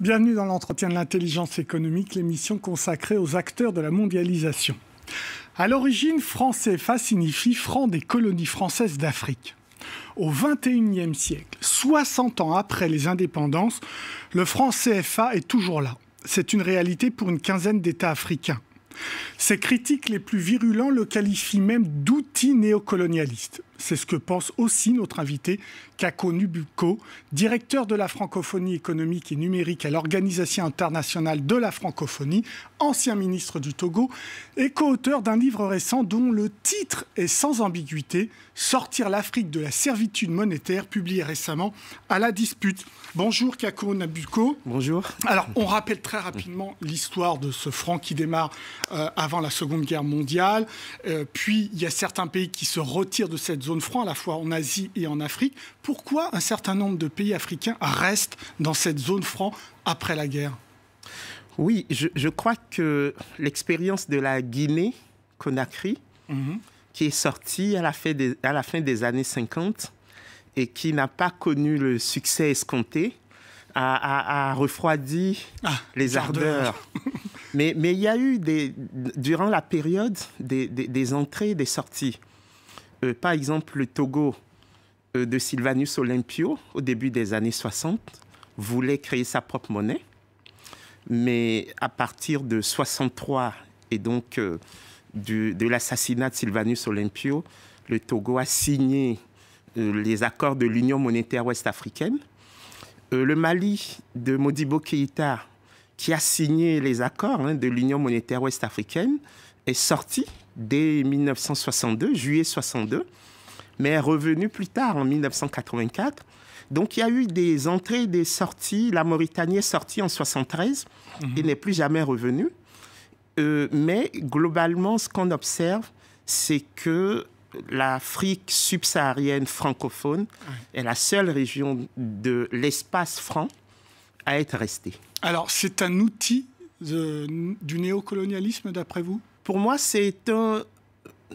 Bienvenue dans l'entretien de l'intelligence économique, l'émission consacrée aux acteurs de la mondialisation. À l'origine, franc CFA signifie franc des colonies françaises d'Afrique. Au XXIe siècle, 60 ans après les indépendances, le franc CFA est toujours là. C'est une réalité pour une quinzaine d'États africains. Ses critiques les plus virulents le qualifient même d'outil néocolonialiste. C'est ce que pense aussi notre invité, Kako Nubuko, directeur de la francophonie économique et numérique à l'Organisation internationale de la francophonie, ancien ministre du Togo et co-auteur d'un livre récent dont le titre est sans ambiguïté Sortir l'Afrique de la servitude monétaire, publié récemment à la dispute. Bonjour Kako Nubuko. Bonjour. Alors on rappelle très rapidement l'histoire de ce franc qui démarre euh, avant la Seconde Guerre mondiale. Euh, puis il y a certains pays qui se retirent de cette zone zone franc, à la fois en Asie et en Afrique. Pourquoi un certain nombre de pays africains restent dans cette zone franc après la guerre Oui, je, crois que l'expérience de la Guinée-Conakry, mhm. qui est sortie à la, fin des, à la fin des années 50 et qui n'a pas connu le succès escompté, a, refroidi ah, les ardeurs. mais, il y a eu, des, durant la période, des, des entrées et des sorties. Euh, par exemple, le Togo euh, de Sylvanus Olympio, au début des années 60, voulait créer sa propre monnaie. Mais à partir de 63 et donc euh, de l'assassinat de Sylvanus Olympio, le Togo a signé les accords de l'Union monétaire ouest-africaine. le Mali de Modibo Keïta, qui a signé les accords hein, de l'Union monétaire ouest-africaine, est sorti dès 1962, juillet 62, mais est revenu plus tard en 1984. Donc il y a eu des entrées, des sorties. La Mauritanie est sortie en 73 il mhm. et n'est plus jamais revenue. Euh, mais globalement, ce qu'on observe, c'est que l'Afrique subsaharienne francophone est la seule région de l'espace franc à être restée. Alors, c'est un outil du néocolonialisme, d'après vous pour moi, c'est un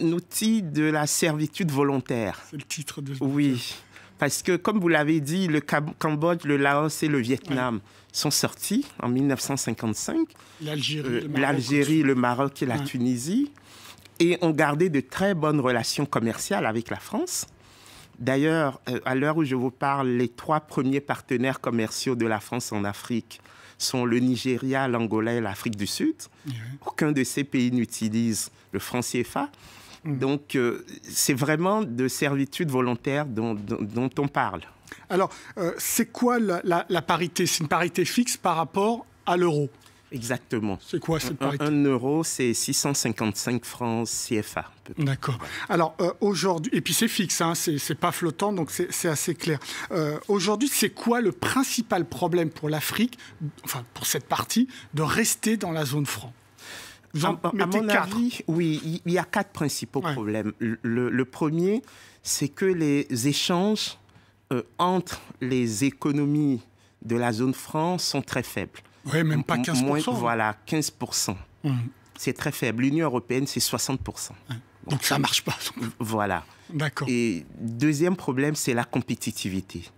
outil de la servitude volontaire. C'est le titre de. Oui. Parce que, comme vous l'avez dit, le Cambodge, le Laos et le Vietnam sont sortis en 1955. L'Algérie, euh, le, Maroc et la Tunisie. Et ont gardé de très bonnes relations commerciales avec la France. D'ailleurs, euh, à l'heure où je vous parle, les trois premiers partenaires commerciaux de la France en Afrique sont le Nigeria, l'Angola et l'Afrique du Sud. Aucun de ces pays n'utilise le franc CFA. Mm. Donc, euh, c'est vraiment de servitude volontaire dont, on parle. Alors, euh, c'est quoi la parité C'est une parité fixe par rapport à l'euro Exactement. C'est quoi cette parité un, euro, c'est 655 francs CFA. D'accord. Alors euh, aujourd'hui, et puis c'est fixe, hein, c'est pas flottant, donc c'est assez clair. Euh, aujourd'hui, c'est quoi le principal problème pour l'Afrique, enfin pour cette partie, de rester dans la zone franc Vous en à, mon Avis, oui, il y, a quatre principaux problèmes. Le, premier, c'est que les échanges euh, entre les économies de la zone franc sont très faibles. Oui, même pas 15%. Moins, voilà, 15%. C'est très faible. L'Union européenne, c'est 60%. Donc, ça ne marche pas. Voilà. D'accord. Et deuxième problème, c'est la compétitivité.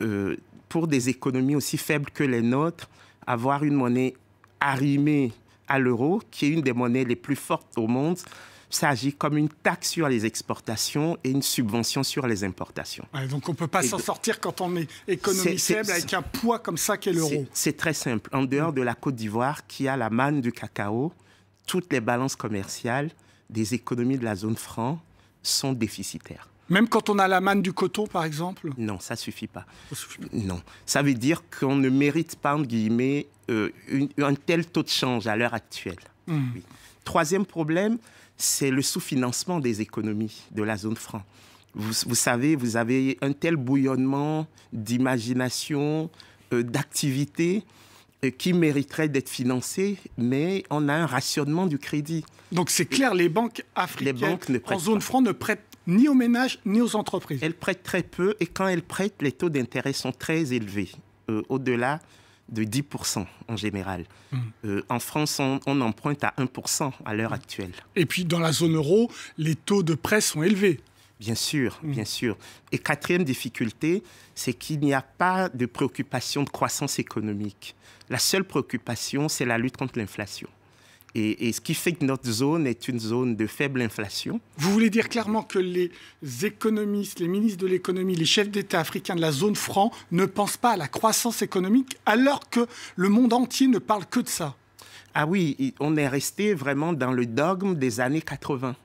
Euh, pour des économies aussi faibles que les nôtres, avoir une monnaie arrimée à l'euro, qui est une des monnaies les plus fortes au monde, ça agit comme une taxe sur les exportations et une subvention sur les importations. donc on ne peut pas s'en sortir quand on est économie faible avec un poids comme ça qu'est l'euro. C'est très simple. En dehors de la Côte d'Ivoire, qui a la manne du cacao, toutes les balances commerciales des économies de la zone franc sont déficitaires. Même quand on a la manne du coton, par exemple Non, ça ne suffit pas. Ça Non. Ça veut dire qu'on ne mérite pas, entre guillemets, euh, un tel taux de change à l'heure actuelle. Hmm. Troisième problème, c'est le sous-financement des économies de la zone franc. Vous, savez, vous avez un tel bouillonnement d'imagination, euh, d'activité euh, qui mériterait d'être financé, mais on a un rationnement du crédit. Donc c'est clair, les banques africaines en zone franc ne prêtent ni aux ménages ni aux entreprises. Elles prêtent très peu et quand elles prêtent, les taux d'intérêt sont très élevés, euh, au-delà de 10% en général. Hmm. Euh, en France, on, emprunte à 1% à l'heure actuelle. Et puis dans la zone euro, les taux de prêt sont élevés. Bien sûr, hmm. bien sûr. Et quatrième difficulté, c'est qu'il n'y a pas de préoccupation de croissance économique. La seule préoccupation, c'est la lutte contre l'inflation. Et, ce qui fait que notre zone est une zone de faible inflation. Vous voulez dire clairement que les économistes, les ministres de l'économie, les chefs d'État africains de la zone franc ne pensent pas à la croissance économique alors que le monde entier ne parle que de ça Ah oui, on est resté vraiment dans le dogme des années 80.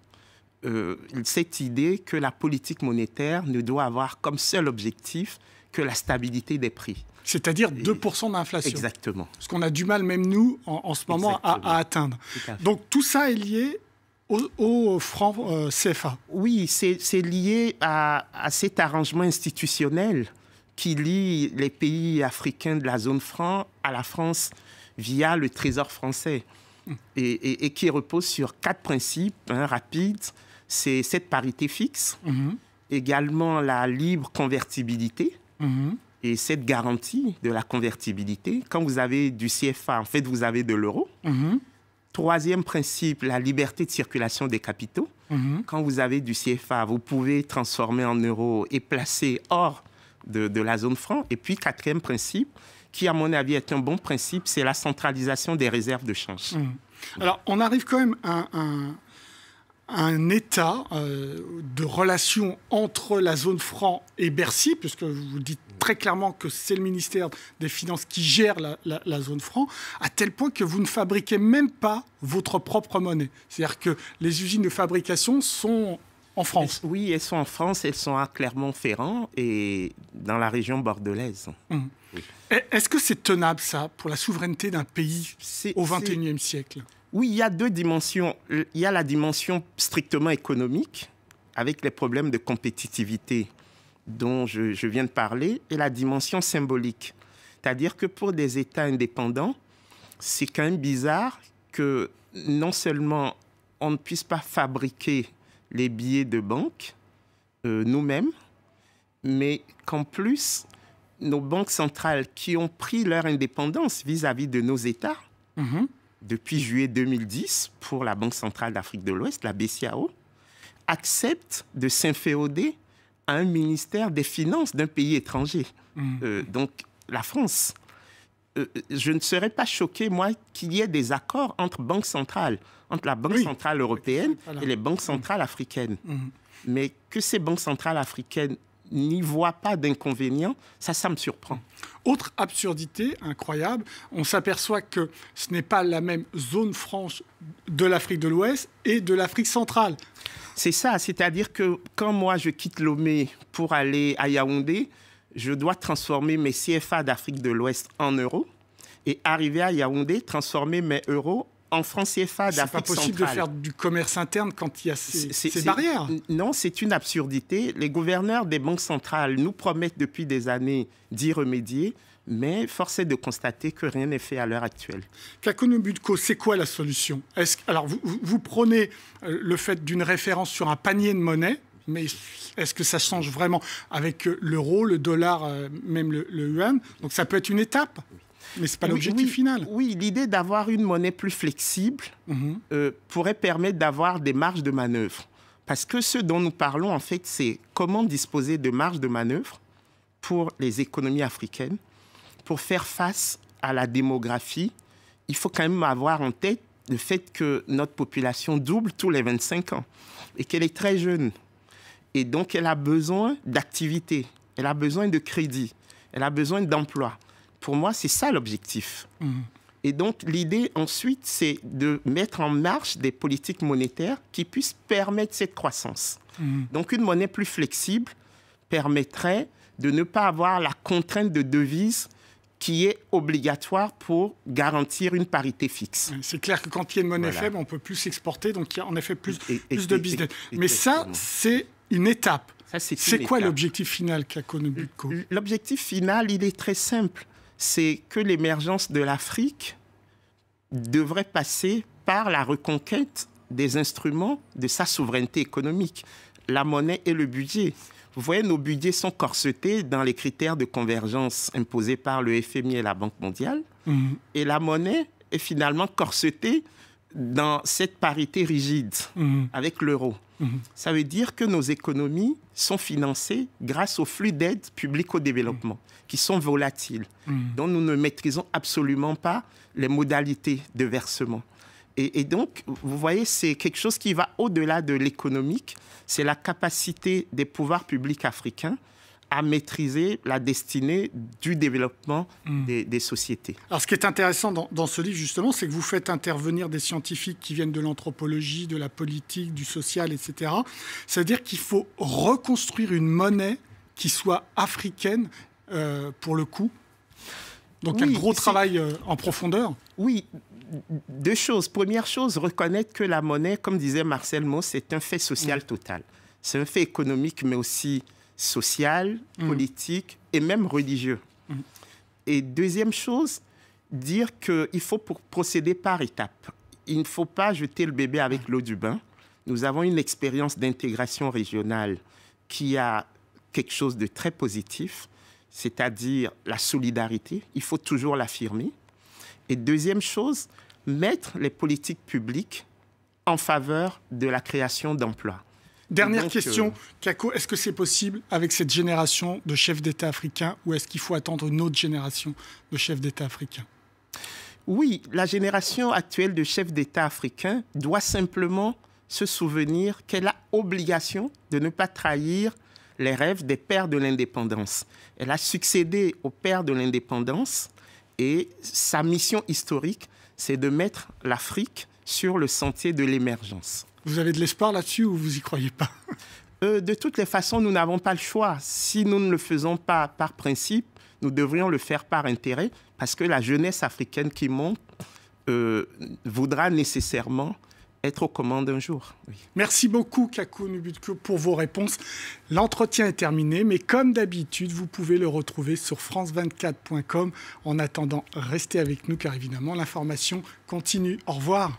Euh, cette idée que la politique monétaire ne doit avoir comme seul objectif que la stabilité des prix c'est-à-dire 2% d'inflation. Exactement. Ce qu'on a du mal, même nous, en, ce moment, à, atteindre. Donc tout ça est lié au, franc euh, CFA. Oui, c'est lié à, cet arrangement institutionnel qui lie les pays africains de la zone franc à la France via le Trésor français hum. et, qui repose sur quatre principes hein, rapides. C'est cette parité fixe, également la libre convertibilité. Et cette garantie de la convertibilité, quand vous avez du CFA, en fait, vous avez de l'euro. Mhm. Troisième principe, la liberté de circulation des capitaux. Mhm. Quand vous avez du CFA, vous pouvez transformer en euros et placer hors de, la zone franc. Et puis, quatrième principe, qui, à mon avis, est un bon principe, c'est la centralisation des réserves de change. Mhm. Alors, on arrive quand même à, à un état euh, de relation entre la zone franc et Bercy, puisque vous dites très clairement que c'est le ministère des Finances qui gère la, zone franc, à tel point que vous ne fabriquez même pas votre propre monnaie. C'est-à-dire que les usines de fabrication sont en France. Oui, elles sont en France, elles sont à Clermont-Ferrand et dans la région bordelaise. Hum. Est-ce que c'est tenable ça pour la souveraineté d'un pays au XXIe siècle oui, il y a deux dimensions. Il y a la dimension strictement économique, avec les problèmes de compétitivité dont je, viens de parler, et la dimension symbolique. C'est-à-dire que pour des États indépendants, c'est quand même bizarre que non seulement on ne puisse pas fabriquer les billets de banque euh, nous-mêmes, mais qu'en plus, nos banques centrales qui ont pris leur indépendance vis-à-vis de nos États, mhm depuis juillet 2010 pour la Banque centrale d'Afrique de l'Ouest, la BCAO, accepte de s'inféoder à un ministère des Finances d'un pays étranger, mm. euh, donc la France. Euh, euh, je ne serais pas choqué, moi, qu'il y ait des accords entre banques centrales, entre la Banque centrale européenne et les banques centrales africaines. Mm. Mm. Mais que ces banques centrales africaines n'y voit pas d'inconvénient, ça, ça me surprend. Autre absurdité incroyable, on s'aperçoit que ce n'est pas la même zone franche de l'Afrique de l'Ouest et de l'Afrique centrale. C'est ça, c'est-à-dire que quand moi je quitte Lomé pour aller à Yaoundé, je dois transformer mes CFA d'Afrique de l'Ouest en euros et arriver à Yaoundé, transformer mes euros en France CFA d'Afrique C'est pas possible de faire du commerce interne quand il y a ces, barrières. Non, c'est une absurdité. Les gouverneurs des banques centrales nous promettent depuis des années d'y remédier, mais force est de constater que rien n'est fait à l'heure actuelle. Kakonobutko, c'est quoi la solution Alors, vous, prenez euh, le fait d'une référence sur un panier de monnaie, mais est-ce que ça change vraiment avec euh, l'euro, le dollar, euh, même le, le yuan Donc ça peut être une étape. Mais ce n'est pas eh l'objectif final. Oui, l'idée d'avoir une monnaie plus flexible mhm. euh, pourrait permettre d'avoir des marges de manœuvre. Parce que ce dont nous parlons, en fait, c'est comment disposer de marges de manœuvre pour les économies africaines, pour faire face à la démographie. Il faut quand même avoir en tête le fait que notre population double tous les 25 ans et qu'elle est très jeune. Et donc, elle a besoin d'activité, elle a besoin de crédit, elle a besoin d'emploi pour moi, c'est ça l'objectif. Mhm. Et donc, l'idée ensuite, c'est de mettre en marche des politiques monétaires qui puissent permettre cette croissance. Mhm. Donc, une monnaie plus flexible permettrait de ne pas avoir la contrainte de devise qui est obligatoire pour garantir une parité fixe. C'est clair que quand il y a une monnaie faible, on peut plus exporter, donc il y a en effet plus, de business. Mais ça, c'est une étape. C'est quoi l'objectif final qu'a connu L'objectif final, il est très simple c'est que l'émergence de l'Afrique devrait passer par la reconquête des instruments de sa souveraineté économique, la monnaie et le budget. Vous voyez, nos budgets sont corsetés dans les critères de convergence imposés par le FMI et la Banque mondiale. Mm-hmm. Et la monnaie est finalement corsetée dans cette parité rigide mm-hmm. avec l'euro. Mhm. Ça veut dire que nos économies sont financées grâce aux flux d'aide publique au développement, mhm. qui sont volatiles, mhm. dont nous ne maîtrisons absolument pas les modalités de versement. et donc, vous voyez, c'est quelque chose qui va au-delà de l'économique, c'est la capacité des pouvoirs publics africains à maîtriser la destinée du développement hmm. des, sociétés. Alors ce qui est intéressant dans, ce livre justement, c'est que vous faites intervenir des scientifiques qui viennent de l'anthropologie, de la politique, du social, etc. C'est-à-dire qu'il faut reconstruire une monnaie qui soit africaine euh, pour le coup. Donc un gros travail euh, en profondeur. Oui, deux choses. Première chose, reconnaître que la monnaie, comme disait Marcel Mauss, c'est un fait social hmm. total. C'est un fait économique, mais aussi social, mm. politique et même religieux. Mm. Et deuxième chose, dire qu'il faut procéder par étapes. Il ne faut pas jeter le bébé avec l'eau du bain. Nous avons une expérience d'intégration régionale qui a quelque chose de très positif, c'est-à-dire la solidarité. Il faut toujours l'affirmer. Et deuxième chose, mettre les politiques publiques en faveur de la création d'emplois. Dernière question, euh, Kako, est-ce que c'est possible avec cette génération de chefs d'État africains ou est-ce qu'il faut attendre une autre génération de chefs d'État africains Oui, la génération actuelle de chefs d'État africains doit simplement se souvenir qu'elle a obligation de ne pas trahir les rêves des pères de l'indépendance. Elle a succédé aux pères de l'indépendance et sa mission historique, c'est de mettre l'Afrique sur le sentier de l'émergence. Vous avez de l'espoir là-dessus ou vous y croyez pas euh, De toutes les façons, nous n'avons pas le choix. Si nous ne le faisons pas par principe, nous devrions le faire par intérêt, parce que la jeunesse africaine qui monte euh, voudra nécessairement être aux commandes un jour. Merci beaucoup, Kaku Nubutko, pour vos réponses. L'entretien est terminé, mais comme d'habitude, vous pouvez le retrouver sur france24.com. En attendant, restez avec nous, car évidemment, l'information continue. Au revoir.